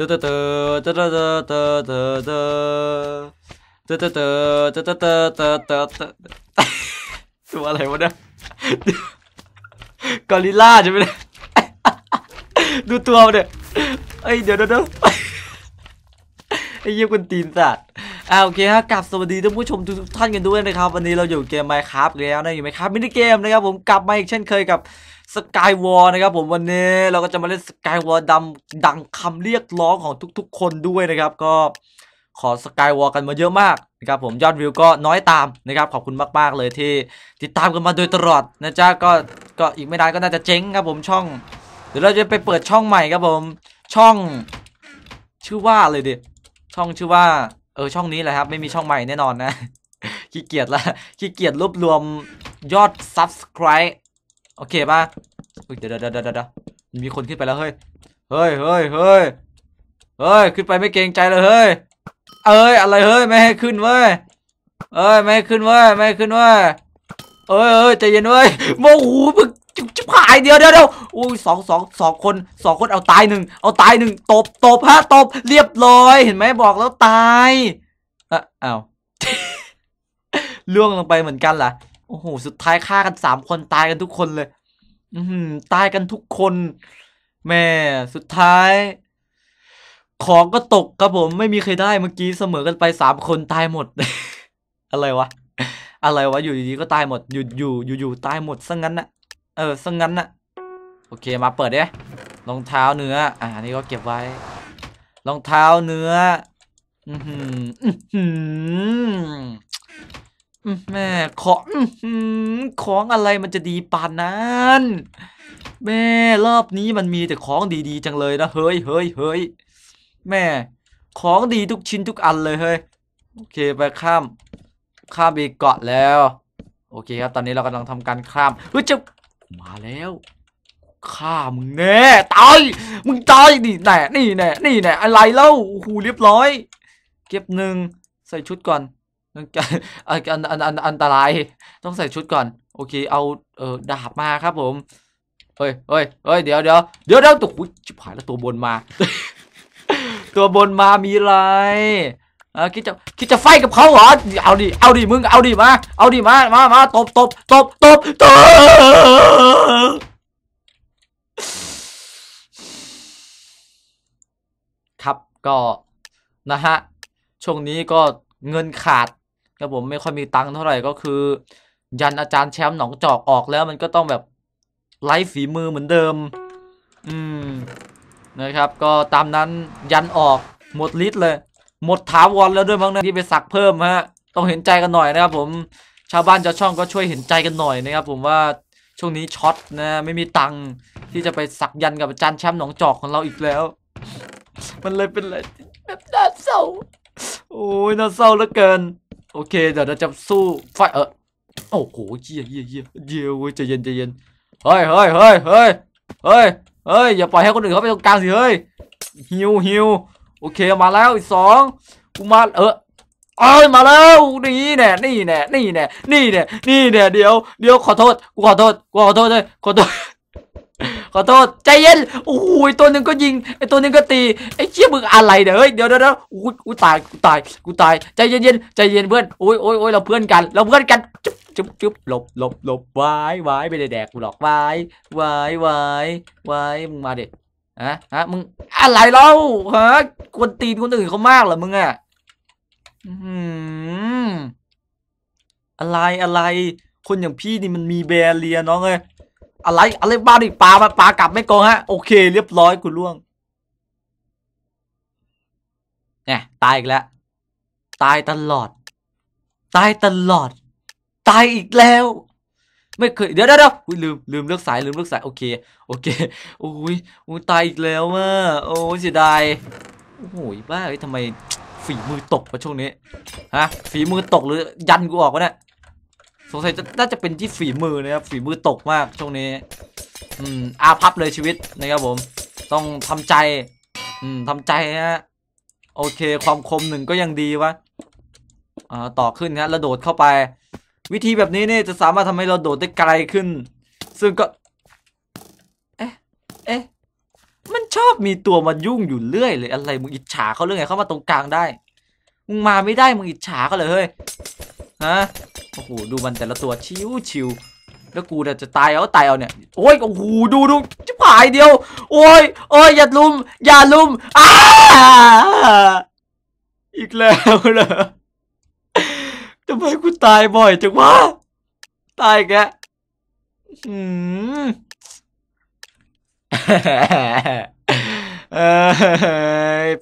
เตอเตอเตอเตอเตอเตอเตอเตอเตอเตอเตอเตอเตอเตอเตอเตเตตเ่าเดตเเเดเดไอ้เยี่ยคนตีนสัตว์อ่าโอเคฮะกลับสวัสดีท่านผู้ชมทุกท่านกันด้วยนะครับวันนี้เราอยู่เกมไมค์ครับแล้วนะอยู่ไมครับมินิเกมนะครับผมกลับมาอีกเช่นเคยกับสกายวอลนะครับผมวันนี้เราก็จะมาเล่นสกายวอลดำดังคำเรียก ร้องของทุก ๆ คนด้วยนะครับ ก็ขอสกายวอลกันมาเยอะมากนะครับผมยอดวิวก็น้อยตามนะครับขอบคุณมากๆเลยที่ ติดตามกันมาโดยตลอดนะจ๊ะก็ก็อีกไม่นานก็น่าจะเจ๊งครับผมช่องเดี๋ยวเราจะไปเปิดช่องใหม่ครับผมช่อง ชื่อว่าเลยดิช่องชื่อว่าเออช่องนี้แหละครับ ไม่มีช่องใหม่แน่นอนนะขี้เกียจละขี้เกียจรวบรวมยอด subscribe โอเคป่ะเดี๋ยวเดี๋ยวเดี๋ยวเดี๋ยวมีคนขึ้นไปแล้วเฮ้ย เฮ้ยเฮ้ยเฮ้ยเฮ้ย ขึ้นไปไม่เกรงใจเลยเฮ้ยเอ้ย อะไรเฮ้ย ไม่ให้ขึ้นเว้ยเอ้ย ไม่ให้ขึ้นเว้ย ไม่ให้ขึ้นเว้ยเอ้ยเอ้ยใจเย็นเว้ยโมโหมึงจิบหายเดียวเดียวเดียวอุ้ยสองสองสองคนสองคนเอาตายหนึ่งเอาตายหนึ่งตบตบฮะตบ เรียบร้อย เห็นไหมบอกแล้วตาย อ่ะเอาล่วงลงไปเหมือนกันล่ะโอ้โห สุดท้ายฆ่ากันสามคนตายกันทุกคนเลย อืม ตายกันทุกคน แม่ สุดท้าย ของก็ตกครับผม ไม่มีใครได้เมื่อกี้เสมอกันไปสามคนตายหมด อะไรวะ อะไรวะ อยู่ดีๆก็ตายหมดอยู่ อยู่อยู่อยู่ตายหมดซะงั้นน่ะ เออ ซะงั้นน่ะ โอเค มาเปิดเด้รองเท้าเนื้อ อ่านี่ก็เก็บไว้ รองเท้าเนื้อ อืมอืมแม่ของของอะไรมันจะดีปานนั้น แม่รอบนี้มันมีแต่ของดีๆจังเลยนะเฮ้ยเฮ้ยเฮ้ยแม่ ของดีทุกชิ้นทุกอันเลยเฮ้ยโอเคไปข้ามข้ามไปเกาะแล้ว โอเค ครับตอนนี้เรากำลังทำการข้ามเฮ้ยจะมาแล้ว ข้ามึงแน่ตายมึงตายนี่แน่นี่แน่นี่แน่อะไรเล่าโอ้โหเรียบร้อย เก็บหนึ่งใส่ชุดก่อนอันอันอันตราย ต้องใส่ชุดก่อนโอเค เอาเออดาบมาครับผมเฮ้ยเฮ้ยเฮ้ยเดี๋ยวเดี๋ยวเดี๋ยวเดี๋ยวตัวชิบหายแล้วตัวบนมา ตัวบนมามีอะไรอคิดจะคิดจะไฟกับเขาเหรอเอาดิเอาดิมึง เอาดิมา เอาดิมามามาตบตบตบตบตบครับ ก็ นะฮะ ช่วงนี้ก็ เงินขาดครับผมไม่ค่อยมีตังค์เท่าไหร่ก็คือ ยันอาจารย์แชมป์หนองจอกออกแล้ว มันก็ต้องแบบไลฟ์ฝีมือเหมือนเดิม อืมนะครับ ก็ตามนั้นยันออกหมดลิตเลย หมดถาวรแล้วด้วยมั้งนะที่ไปสักเพิ่มฮะต้องเห็นใจกันหน่อยนะครับผม ชาวบ้านชาวช่องก็ช่วยเห็นใจกันหน่อยนะครับผมว่าช่วงนี้ช็อตนะไม่มีตังค์ที่จะไปสักยันกับอาจารย์แชมป์หนองจอกของเราอีกแล้ว มันเลยเป็นอะไรแบบน่าเศร้าโอ้ยน่าเศร้าเหลือเกินโอเคเดี๋ยวเราจะสู้ไฟเออโอ้โหเยี่ยเยี่ยเยี่ยเยี่เว้ยใจเย็นใจเย็นเฮ้ยเฮ้ยเฮ้ยเฮ้ยเฮ้ยเฮ้ยอย่าปล่อยให้คนอื่นเขาไปตรงกลางสิเฮ้ยฮิวฮิวโอเคมาแล้วอีกสองกูมาเออเอ้ยมาแล้วนี่แน่นี่แน่นี่แน่นี่แน่นี่แน่เดี๋ยวเดี๋ยวขอโทษกูขอโทษกูขอโทษเลยขอโทษขอโทษ ใจเย็นโอ้ย ตัวหนึ่งก็ยิง ไอตัวหนึ่งก็ตีไอเชี่ยมึงอะไรเดี๋ยว้เดี๋ยวเดี๋ยวอู้ยอุ้ยตายกูตาย กูตาย ใจเย็นเย็นใจเย็นเพื่อนโอ้ยโอ้ยโอ้ยเราเพื่อนกัน เราเพื่อนกันจุ๊บจุ๊บจุ๊บหลบหลบหลบไว้ไว้ไม่ได้แดกกูหรอกไว้ไว้ไว้ไว้มึงมาเด็ดฮะฮะ มึงอะไรเล่าฮะกวนตีนคนอื่นเขามากเหรอมึงอ่ะอะไรอะไร คนอย่างพี่นี่มันมีแบรเรียน้องเอ้อะไรอะไรบ้าดิปลาปลากลับไม่โกงฮะโอเค เรียบร้อยคุณล่วง เนี่ย ตายอีกแล้วตายตลอดตายตลอดตายอีกแล้ว ไม่เคยเดี๋ยวเดี๋ยวลืม ลืมเลือกสายลืมเลือกสายโอเค โอเคโอ้ยโอ้ยตายอีกแล้วว่ะโอ้เสียดายโอ้ยบ้าไอ้ทำไมฝีมือตกมาช่วงนี้ ฮะ ฝีมือตกหรือยันกูออกวะเนี่ยสงสัยจะน่าจะเป็นที่ฝีมือนะครับฝีมือตกมาก ช่วง นี้อืมอาพับเลยชีวิต นะ ครับ ผม ต้องทำใจอืมทำใจฮะโอเค ความคมหนึ่งก็ยังดี วะอ่าต่อขึ้นฮะระโดดเข้าไป วิธีแบบนี้เนี่ยจะสามารถทำให้เราโดดได้ไกลขึ้น ซึ่งก็ เอ๊ะเอ๊ะมันชอบมีตัว มา ยุ่งอยู่เรื่อยเลย อะไรมึงอิจฉาเขาเรื่องไงเข้ามาตรงกลางได้มึงมาไม่ได้มึงอิจฉาเขาเลยเฮ้ยฮะโอ้โห ดูมันแต่ละตัวชิวชิว แล้วกูจะตายเอาตายเอาเนี่ย โอ้ยโอ้โห ดูดูจิ๋วายเดียว โอ้ยโอ้ยอย่าลุมอย่าลุมอ้าอีกแล้วเหรอทำไมกูตายบ่อยจังวะตายแกอืมแ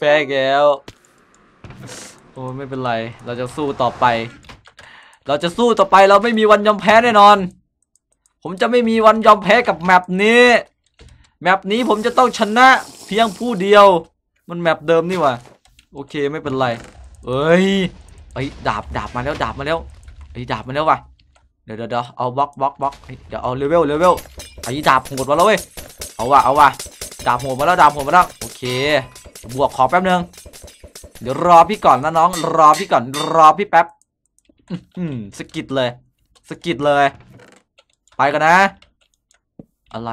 พ้แกวโอ้ไม่เป็นไร เราจะสู้ต่อไปเราจะสู้ต่อไปเราไม่มีวันยอมแพ้แน่นอน ผมจะไม่มีวันยอมแพ้กับแมปนี้แมปนี้ผมจะต้องชนะเพียงผู้เดียว มันแมปเดิมนี่วะโอเคไม่เป็นไรเอ้ยไอ้ดาบดาบมาแล้วดาบมาแล้วไอ้ดาบมาแล้ววะเดี๋ยวเดี๋ยวเอาบล็อกบล็อกบล็อกเดี๋ยวเอาเลเวลเลเวลไอ้ดาบโหดมาแล้วเว้ยเอาวะเอาวะดาบโหดมาแล้วดาบโหดมาแล้วโอเคบวกขอแป๊บนึง เดี๋ยวรอพี่ก่อนนะน้อง รอพี่ก่อนรอพี่แป๊บสกิดเลย สกิดเลย ไปกันนะ อะไร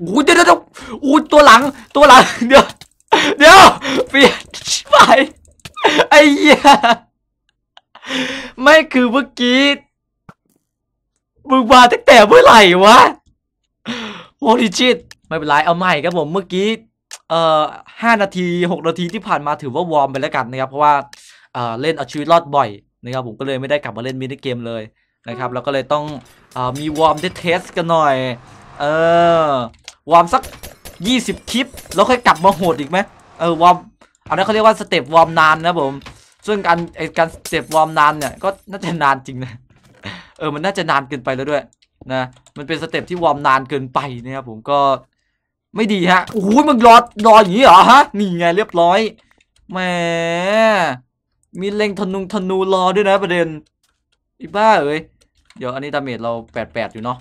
โอ้ยเดี๋ยวเดี๋ยวโอ้้ตัวหลังตัวหลัง เดี๋ยว เดี๋ยวเปลี่ยนไปไอ้เหี้ยไม่คือเมื่อกี้ มึงมาตั้งแต่เมื่อไหร่วะโอ้ดิจิตไม่เป็นไรเอาใหม่ครับผม เมื่อกี้เอ่อห้านาทีหกนาทีที่ผ่านมาถือว่าวอร์มไปแล้วกันนะครับ เพราะว่าเอ่อเล่นเอาชีวิตรอดบ่อยนะครับผมก็เลยไม่ได้กลับมาเล่นมินิเกมเลยนะครับ แล้วก็เลยต้องอมีวอร์มเทสกันหน่อย เออวอร์มสัก 20 คลิป แล้วค่อยกลับมา โหดอีกไหมเออวอร์มอันนั้นเขาเรียกว่าสเต็ปวอร์มนานนะผม ซึ่งการไอการสเต็ปวอร์มนานเนี่ยก็น่าจะนานจริงนะเออมันน่าจะนานเกินไปแล้วด้วยนะมันเป็นสเต็ปที่วอร์มนานเกินไปนะครับผมก็ไม่ดีฮะโอ้ยมึงรอรออย่างนี้เหรอฮะนี่ไงเรียบร้อยแหมมีเล็งธนูธนูรอด้วยนะประเด็นอีบ้าเอ้ยเดี๋ยวอันนี้ดาเมจเราแปดแปดอยู่เนาะ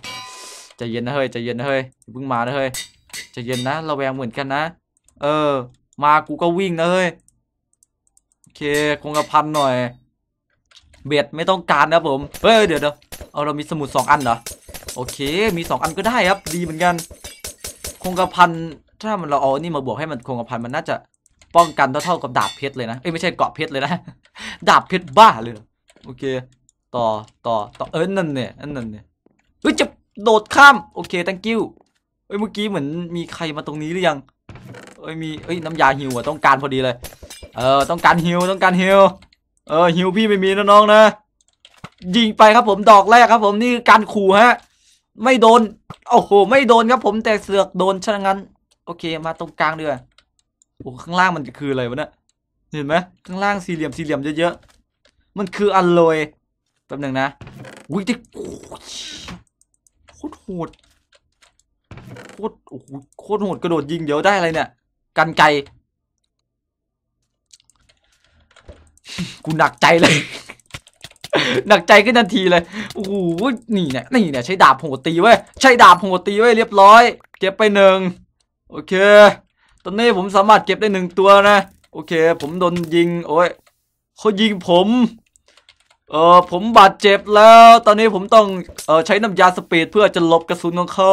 ใจเย็นนะเฮ้ยใจเย็นนะเฮ้ยเพิ่งมานะเฮ้ยใจเย็นนะเราแวงเหมือนกันนะเออ มา กู ก็วิ่งนะเฮ้ยโอเคคงกระพันหน่อย เบ็ดไม่ต้องการนะผมเฮ้ยเดี๋ยวเดี๋ยวเอาเรามีสมุดสองอันเหรอโอเค มีสองอันก็ได้ครับดีเหมือนกัน คงกระพันถ้ามันเราเอานี่มาบวกให้มันคงกระพันมันน่าจะป้องกันเท่าๆกับดาบเพชรเลยนะ เอ้ยไม่ใช่เกาะเพชรเลยนะ ดาบเพชรบ้าเลยโอเค ต่อ ต่อ ต่อ เออนั่นเนี่ยนั่นเนี่ยเฮ้ยจะโดดข้าม โอเค thank you เอ้ยเมื่อกี้เหมือนมีใครมาตรงนี้หรือยังเอ้ยมีเอ้ยน้ำยาฮิวอะต้องการพอดีเลย เออต้องการฮิวต้องการฮิวเออฮิวพี่ไม่มีน้องๆนะ ยิงไปครับผม ดอกแรกครับ ผม นี่การขู่ฮะ ไม่โดน โอ้โห ไม่โดนครับผม แต่เสือกโดนฉะนั้น โอเค มาตรงกลางเดือโอ้ข้างล่างมันคืออะไรวะเนี่ยเห็นไหมข้างล่างสี่เหลี่ยมสี่เหลี่ยมเยอะๆมันคืออัลลลยแป๊บหนึ่งนะอุ้ยที่โคตรโหดโคตรโอ้โหโคตรโหดกระโดดยิงเดี๋ยวได้อะไรเนี่ยกันไกกูหนักใจเลยหนักใจขึ้นทันทีเลยโอ้โหนี่เนี่ยนี่เนี่ยใช้ดาบโหตีไว้ใช้ดาบโหตีไว้เรียบร้อยเก็บไปหนึ่งโอเคตอนนี้ผมสามารถเก็บได้หนึ่งตัวนะ โอเค ผมโดนยิง โอ้ยเขายิงผม เออผมบาดเจ็บแล้ว ตอนนี้ผมต้องเออใช้น้ำยาสปีดเพื่อจะหลบกระสุนของเขา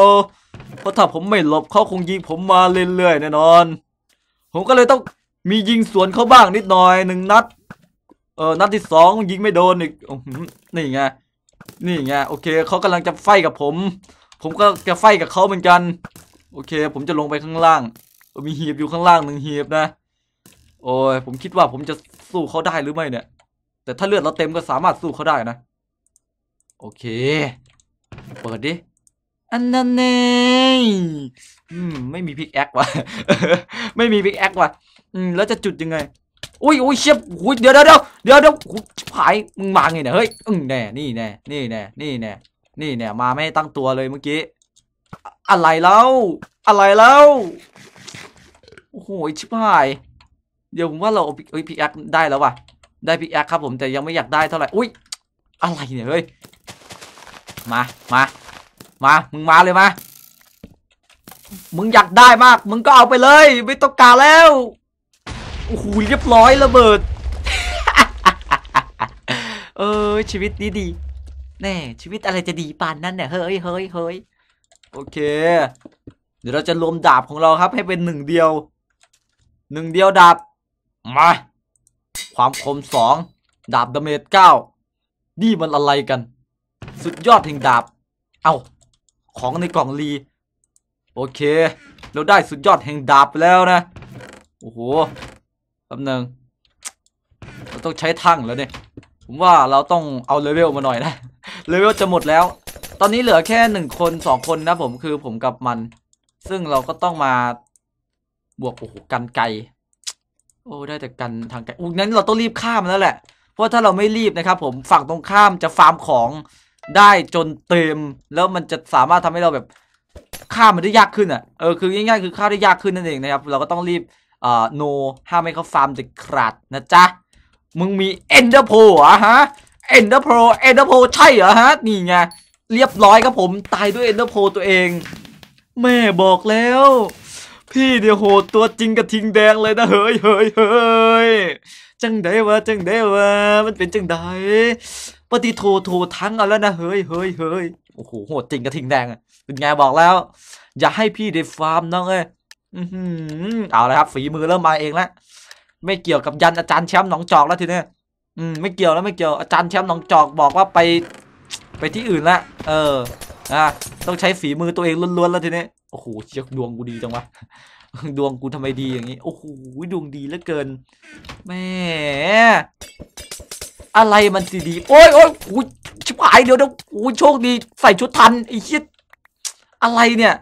เพราะถ้าผมไม่หลบเขาคงยิงผมมาเรื่อยๆแน่นอน ผมก็เลยต้องมียิงสวนเขาบ้างนิดหน่อยหนึ่งนัด เออนัดที่สองยิงไม่โดนอีกนี่ไง นี่ไง โอเคเขากำลังจะไฟกับผม ผมก็จะไฟกับเขาเหมือนกัน โอเค ผมจะลงไปข้างล่างมีหีบอยู่ข้างล่างหนึ่งหีบนะโอ้ยผมคิดว่าผมจะสู้เขาได้หรือไม่เนี่ยแต่ถ้าเลือดเราเต็มก็สามารถสู้เขาได้นะ โอเคเปิดดิอันนั้นเองอืมไม่มีพิกแอคว่ะไม่มีพิกแอคว่ะอืมแล้วจะจุดยังไงอุ้ยอุ้ยเชียบอุ้ยเดี๋ยวเดี๋ยวเดี๋ยวเดี๋ยวเดี๋ยวหายมึงมาไงเนี่ยเฮ้ยอึ้งแน่ นี่แน่นี่แน่นี่แน่นี่แน่มาไม่ตั้งตัวเลยเมื่อกี้อะไรแล้วอะไรแล้วโอ้โหชิบหาย เดี๋ยวผมว่าเราเอ้ยพีแอคได้แล้วว่ะได้พีแอคครับผมแต่ยังไม่อยากได้เท่าไหร่อุ้ย อะไรเนี่ยเฮ้ยมามา มามึงมาเลยมา มึงอยากได้มาก มึงก็เอาไปเลย ไม่ต้องการแล้วโอ้โหเรียบร้อยระเบิดเออชีวิตดีดีแน่ชีวิตอะไรจะดีปานนั้นเนี่ยเฮ้ยเฮ้ยเฮ้ยโอเค เดี๋ยวเราจะรวมดาบของเราครับให้เป็นหนึ่งเดียวหนึ่งเดียว ดาบ มา ความคมสองดาบดาเมจเก้านี่มันอะไรกัน สุดยอดแห่งดาบ เอา ของในกล่องรีโอเค เราได้สุดยอดแห่งดาบไปแล้วนะโอ้โหแำ๊นึง เราต้องใช้ทั้งแล้วเนี่ย ผมว่าเราต้องเอาเลเวลมาหน่อยนะเลเวลจะหมดแล้ว ตอนนี้เหลือแค่หนึ่งคนสองคน นะผมคือผมกับมัน ซึ่งเราก็ต้องมาบวกโอ้โหกันไกลโอ้ได้แต่กันทางไกลอุ้นั้นเราต้องรีบข้ามแล้วแหละเพราะถ้าเราไม่รีบนะครับผมฝั่งตรงข้ามจะฟาร์มของได้จนเต็มแล้วมันจะสามารถทำให้เราแบบข้ามมันได้ยากขึ้นอ่ะเออคือง่ายๆคือข้าได้ยากขึ้นนั่นเองนะครับเราก็ต้องรีบอ่าโนห้ามให้เขาฟาร์มจะขาดนะจ๊ะมึงมีเอนเดอร์โพอ่ะฮะเอนเดอร์โพเอนเดอร์โพใช่เหรอฮะ นี่ไงเรียบร้อยครับผมตายด้วยเอนเดอร์โพตัวเองแม่บอกแล้วพี่เดี๋ยวโหดตัวจริงกัะทิงแดงเลยนะ เฮ้ยเฮ้ยเฮ้ยจังได้วะ จังได้วะ มันเป็นจังได้ปฏิโทโททั้งเอาแล้วนะเฮ้ยเฮ้ยเฮ้ยโอ้โหโหดจริงกัะทิงแดงเป็นไงบอกแล้ว อย่าให้พี่ได้ฟาร์มน้องเอ้ยเอาละครับฝีมือเริ่มมาเองแล้วไม่เกี่ยวกับยัน อาจารย์แชมป์หนองจอกแล้วทีนี้อืมไม่เกี่ยวแล้วไม่เกี่ยวอาจารย์แชมป์หนองจอกบอกว่าไปไปที่อื่นละเอออ่ะต้องใช้ฝีมือตัวเองล้วนๆแล้วทีนี้โอ้โหเช็กดวงกูดีจังวะดวงกูทำไมดีอย่างนี้โอ้โหดวงดีเหลือเกินแม่อะไรมันสีดี โอ้ยโอ้ยโอ้ยชิบหายเดี๋ยวเดี๋ยวโอ้ยโชคดีใส่ชุดทันไอ้ชิดอะไรเนี่ย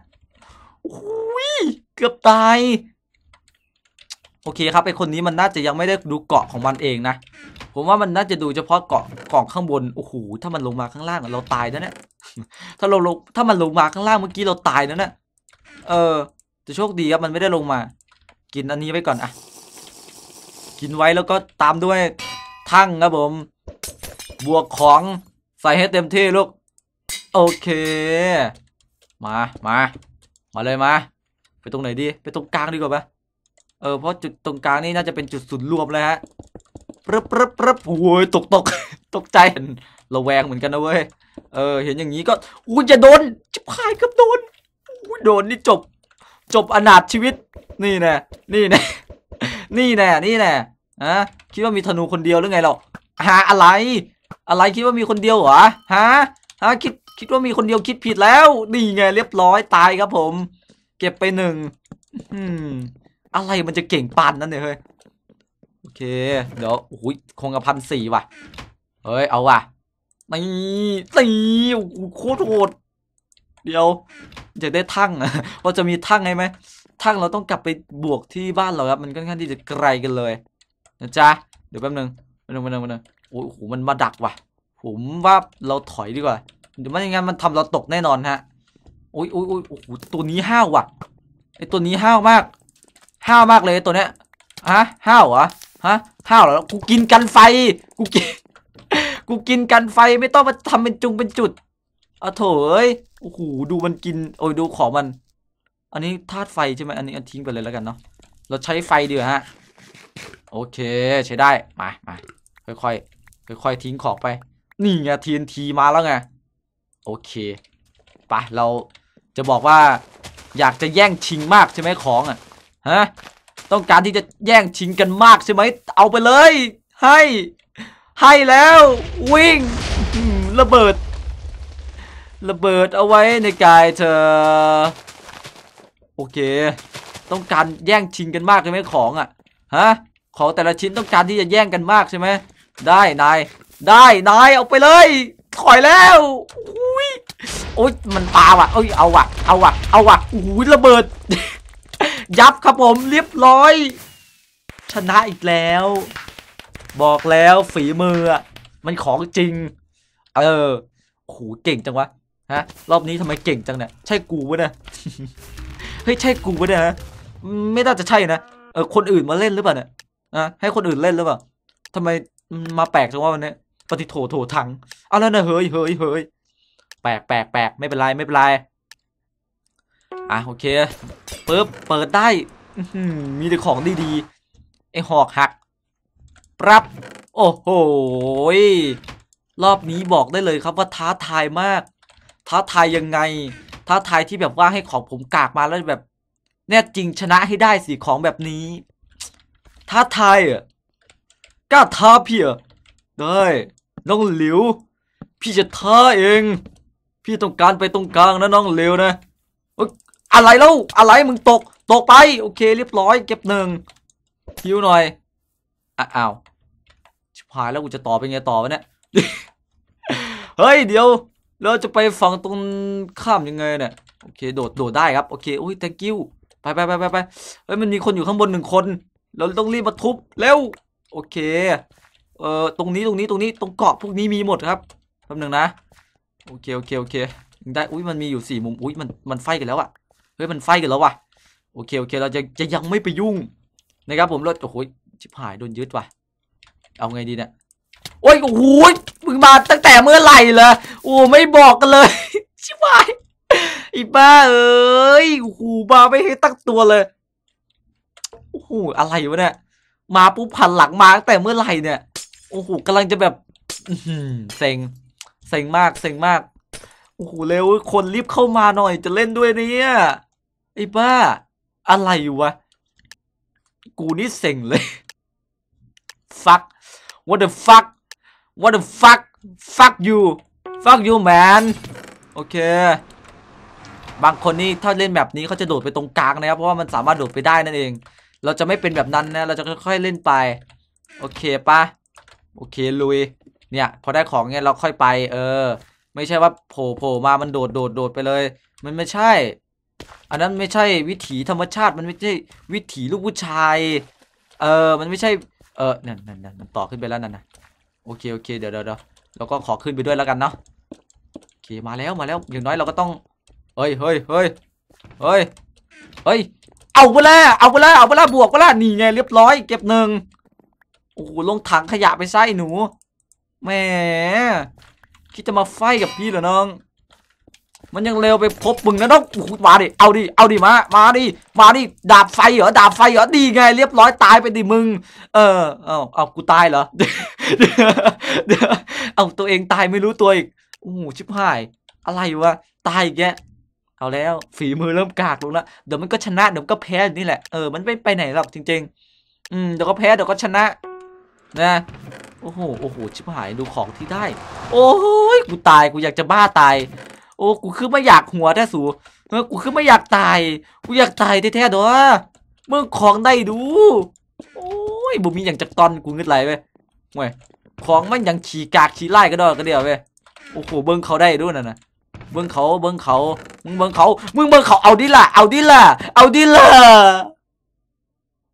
โอ้ยเกือบตาย โอเคครับไอคนนี้มันน่าจะยังไม่ได้ดูเกาะของมันเองนะผมว่ามันน่าจะดูเฉพาะเกาะกล่องข้างบนโอ้โหถ้ามันลงมาข้างล่างเราตายนะเนี่ยถ้าเราลงถ้ามันลงมาข้างล่างเมื่อกี้เราตายนะเนี่ยเออจะโชคดีครับมันไม่ได้ลงมา กินอันนี้ไปก่อนอะกินไว้แล้วก็ตามด้วยทั้งครับผม บวกของใส่ให้เต็มที่ลูกโอเค มามามาเลยมาไปตรงไหนดี ไปตรงกลางดีกว่าปะเออเพราะจุดตรงกลางนี่น่าจะเป็นจุดศูนย์รวมเลยฮะปร๊บปร๊บปร๊บโอ้ยตกตก ตกใจเห็นระแวงเหมือนกันนะเว้ยเออ เห็นอย่างนี้ก็อู้จะโดนจะพายกับโดนโดนนี่จบ จบอนาถชีวิต นี่แน่นี่แน่นี่แน่นี่แน่ฮะ คิดว่ามีธนูคนเดียวหรือไงหรอกหาอะไร อะไรคิดว่ามีคนเดียวเหรอฮะฮะคิดคิดว่ามีคนเดียวคิดผิดแล้ว นี่ไง เรียบร้อยตายครับผม เก็บไปหนึ่งอะไรมันจะเก่งปานนั่นเนี่ยเฮ้ยโอเค เดี๋ยวหุ่ยคงกระพันสี่ว่ะเฮ้ยเอาว่ะนี่ตี่โคตรโหดเดี๋ยวอยากได้ทั้งอ่ะว่าจะมีทั้งไงไหมทั้งเราต้องกลับไปบวกที่บ้านเราครับมันค่อนข้างที่จะไกลกันเลยนะจ๊ะเดี๋ยวแป๊บนึงแป๊บนึงแป๊บนึงแป๊บนึงโอ้โหมันมาดักว่ะผมว่าเราถอยดีกว่าเดี๋ยวไม่อย่างงั้นมันทำเราตกแน่นอนฮะโอ้ยโอ้ยโอ้ยโอ้โหตัวนี้ห้าวว่ะไอตัวนี้ห้าวมาก ห้าวมากเลยตัวเนี้ยฮะ ห้าวเหรอฮะห้าวเหรอกูกินกันไฟกูกินกูกินกันไฟไม่ต้องมาทำเป็นจุงเป็นจุดเอาโถเอ้ยโอ้โห ดูมันกิน โอ้ย ดูของมัน อันนี้ธาตุไฟใช่ไหมอันนี้ทิ้งไปเลยแล้วกันเนาะเราใช้ไฟดีกว่าฮะโอเคใช้ได้มามาค่อยค่อยค่อยค่อยทิ้งของไป นี่ไงทีนทีมาแล้วไงโอเคปะเราจะบอกว่าอยากจะแย่งชิงมากใช่ไหมของอ่ะฮะต้องการที่จะแย่งชิงกันมากใช่ไหมเอาไปเลย ให้ ให้แล้ว วิ่งระเบิดระเบิดเอาไว้ในกายเธอโอเค ต้องการแย่งชิงกันมากใช่ไหมของอ่ะฮะของแต่ละชิ้นต้องการที่จะแย่งกันมากใช่ไหมได้นายได้นายเอาไปเลยถอยแล้วอุ้ยโอ๊ยมันปาว่ะเอ้ยเอาว่ะ เอาว่ะ เอาว่ะอุ้ยระเบิด ยับครับผมเรียบร้อย ชนะอีกแล้ว บอกแล้วฝีมือมันของจริง เออโหเก่งจังวะฮะรอบนี้ทำไมเก่งจังเนี่ยใช่กูวะเนี่ยเฮ้ยใช่กูวะเนี่ยไม่น่าจะใช่นะเออคนอื่นมาเล่นหรือเปล่าเนี่ยอะให้คนอื่นเล่นหรือเปล่าทำไมมาแปลกจังวะวันนี้ปฏิโถโถถังเอาแล้วนะเฮ้ยเฮ้ยเฮ้ยแปลกแปลกแปลกไม่เป็นไรไม่เป็นไรอ่ะโอเคปึ๊บเปิดได้มีแต่ของดีๆไอหอกหัก ปรับ โอ้โห รอบนี้บอกได้เลยครับว่าท้าทายมากท้าทายยังไง ท้าทายที่แบบว่าให้ของผมกากมาแล้วแบบ แน่จริงชนะให้ได้สิของแบบนี้ท้าทายอ่ะกล้าท้าพี่อ่ะได้น้องหลิวพี่จะท้าเอง พี่ต้องการไปตรงกลางนะน้องหลวนะอะไรแล้วอะไรมึงตกตกไปโอเคเรียบร้อย เก็บหนึ่งคิวหน่อยอ้าวชิบหายแล้วกูจะต่อเป็นไงต่อวะเนี่ยเฮ้ยเดี๋ยวเราจะไปฝั่งตรงข้าม ยังไงเนี่ยโอเคโดด โดด ได้ครับโอเคโอ้ย thank you ไปไปไปไปไปเฮ้ยมันมีคนอยู่ข้างบนหนึ่งคน เราต้องรีบมาทุบเร็วโอเคเอ่อตรงนี้ตรงนี้ตรงนี้ตรงเกาะพวกนี้มีหมดครับคำหนึงนะ โอเคโอเคโอเค ได้อุ้ยมันมีอยู่สี่มุมอุ้ยมันมันไฟกัน แล้วอะเฮ้ยมันไฟกันแล้วว่ะโอเคโอเค เราจะจะยังไม่ไปยุ่งนะครับผมรถโอ้โหชิบหายโดนยึดว่ะ เอาไงดีเนี่ยโอ้ยโอ้ยมึงมาตั้งแต่เมื่อไหร่เลยโอ้ไม่บอกกันเลย ชิบหายอีบ้า เอ้ยโอ้โหมาไม่ให้ตั้งตัวเลย โอ้โหอะไรวะเนี่ย มาปุ๊บผันหลังมาตั้งแต่เมื่อไหร่เนี่ย โอ้โหกำลังจะแบบเซ็งเซ็งมากเซ็งมาก โอ้โหเร็ว คนรีบเข้ามาหน่อย จะเล่นด้วยเนี่ยไอ้บ้า อะไรวะ กูนี่เซ็งเลย ฟัก what the fuck what the fuck fuck you fuck you man โอเคบางคนนี่ถ้าเล่นแบบนี้เขาจะโดดไปตรงกลางนะครับเพราะว่ามันสามารถโดดไปได้นั่นเอง เราจะไม่เป็นแบบนั้นนะ เราจะค่อยๆเล่นไปโอเคปะโอเคลุยเนี่ย พอได้ของเนี่ยเราค่อยไป เออ ไม่ใช่ว่าโผล่โผล่มามันโดดโดดโดดไปเลย มันไม่ใช่ อันนั้นไม่ใช่วิถีธรรมชาติมันไม่ใช่วิถีลูกผู้ชาย เออมันไม่ใช่เออนั่นนั่นนี่ยมันต่อขึ้นไปแล้วนั่นนะโอเค โอเคเดี๋ยวเดี๋ยวเราวก็ขอขึ้นไปด้วยแล้วกันเนาะโอเคมาแล้วมาแล้วอย่างน้อยเราก็ต้องเฮ้ยเฮ้ยเฮ้ยเฮ้ยเฮ้ย เอาไปละเอาไปละเอาไปละบวกไปละหนี่ไงเรียบร้อยเก็บหนึ่งโอ้ลงถังขยะไปไส่หนูแหมคิดจะมาไฟกับพี่เหรอน้องมันยังเร็วไปพบมึงนะต้องมาดิ เอาดิ เอาดิมา มาดิ มาดิดาบไฟเหรอดาบไฟเหรอดีไง เรียบร้อยตายไปดิมึง เออเอาเอากูตายเหรอเอาตัวเองตายไม่รู้ตัวอีกโอ้ชิบหาย อะไรวะ ตายอแกเอาแล้วฝีมือเริ่มกากลงละเดี๋ยวมันก็ชนะเดี๋ยวก็แพ้ นี่แหละ เออมันไม่ไปไหนหรอกจริงๆ อืม เดี๋ยวก็แพ้ เดี๋ยวก็ชนะ นะ โอ้โหโอ้โหชิบหายดูของที่ได้ โอ้ยกูตายกูอยากจะบ้าตายโอ้กูคือไม่อยากหัวแท้สูเ่อกูคือไม่อยากตาย กูอยากตายแท้ๆเด้อเมืองของได้ดู โอ้ย บ่มีอย่างจักตอนกูงึดไหลเว้ยเวยของมันอย่างฉีกากฉีไล่ก็ดอกก็เดียวเว้ยโอ้โหเบิ้งเขาได้ด้วยนะนะเบิ้งเขาเบิ้งเขามึงเบิ้งเขามึงเบิ้งเขาเอาดิล่ะเอาดิล่ะเอาดิล่ะ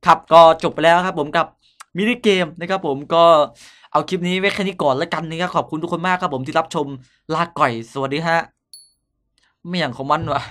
ครับก็จบไปแล้วครับ ผมกับมินิเกมนะครับ ผมก็เอาคลิปนี้ไว้แค่นี้ก่อนแล้วกันนะครับขอบคุณทุกคนมากครับ ผมที่รับชมลาก่อยสวัสดีฮะไม่อย่างของมันวะ